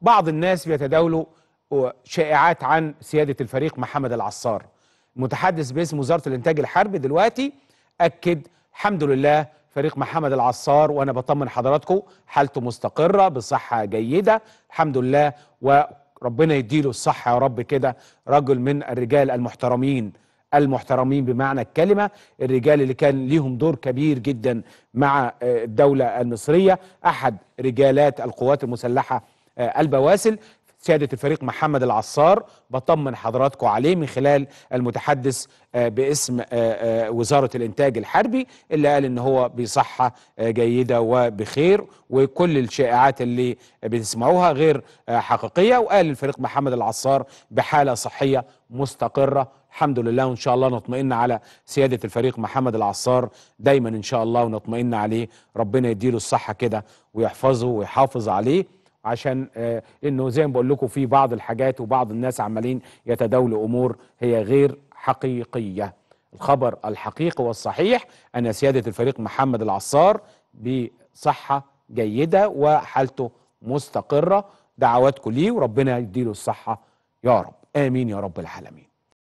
بعض الناس بيتداولوا شائعات عن سيادة الفريق محمد العصار متحدث باسم وزارة الإنتاج الحربي دلوقتي أكد الحمد لله فريق محمد العصار وأنا بطمن حضراتكم حالته مستقرة بصحة جيدة الحمد لله وربنا يديله الصحة يا رب كده رجل من الرجال المحترمين المحترمين بمعنى الكلمة الرجال اللي كان ليهم دور كبير جدا مع آه، الدولة المصرية أحد رجالات القوات المسلحة آه، البواسل سيادة الفريق محمد العصار بطمن حضراتكم عليه من خلال المتحدث آه، باسم آه، آه، وزارة الإنتاج الحربي اللي قال إن هو بصحة جيدة وبخير وكل الشائعات اللي بنسمعوها غير حقيقية وقال الفريق محمد العصار بحالة صحية مستقرة الحمد لله وإن شاء الله نطمئن على سيادة الفريق محمد العصار دايما إن شاء الله ونطمئن عليه ربنا يديله الصحة كده ويحفظه ويحافظ عليه عشان آه، انه زي ما بقول لكم في بعض الحاجات وبعض الناس عمالين يتداولوا امور هي غير حقيقيه. الخبر الحقيقي والصحيح ان سياده الفريق محمد العصار بصحه جيده وحالته مستقره دعواتكم ليه وربنا يديله الصحه يا رب امين يا رب العالمين.